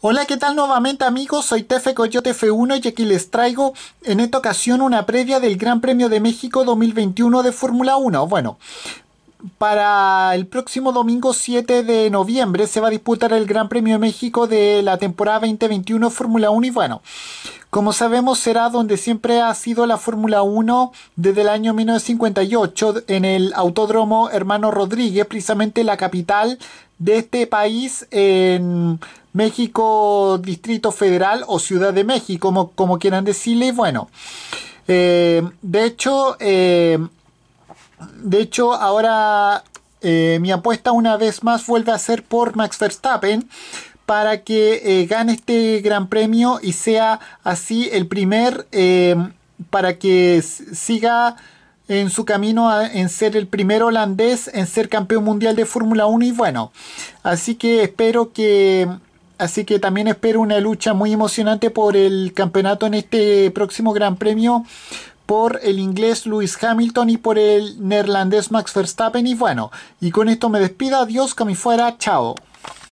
Hola, ¿qué tal nuevamente amigos? Soy Tefe Coyote F1 y aquí les traigo en esta ocasión una previa del Gran Premio de México 2021 de Fórmula 1. Bueno, para el próximo domingo 7 de noviembre se va a disputar el Gran Premio de México de la temporada 2021 Fórmula 1 y bueno, como sabemos será donde siempre ha sido la Fórmula 1 desde el año 1958 en el Autódromo Hermano Rodríguez, precisamente la capital de este país en México, Distrito Federal o Ciudad de México, como, quieran decirle. Bueno, eh, de hecho, eh, de hecho, ahora eh, mi apuesta una vez más vuelve a ser por Max Verstappen para que gane este gran premio y sea así el primer para que siga en su camino a, en ser el primer holandés en ser campeón mundial de Fórmula 1 y bueno, así que espero que así que también espero una lucha muy emocionante por el campeonato en este próximo Gran Premio por el inglés Lewis Hamilton y por el neerlandés Max Verstappen y bueno, y con esto me despido, adiós, que fuera, chao.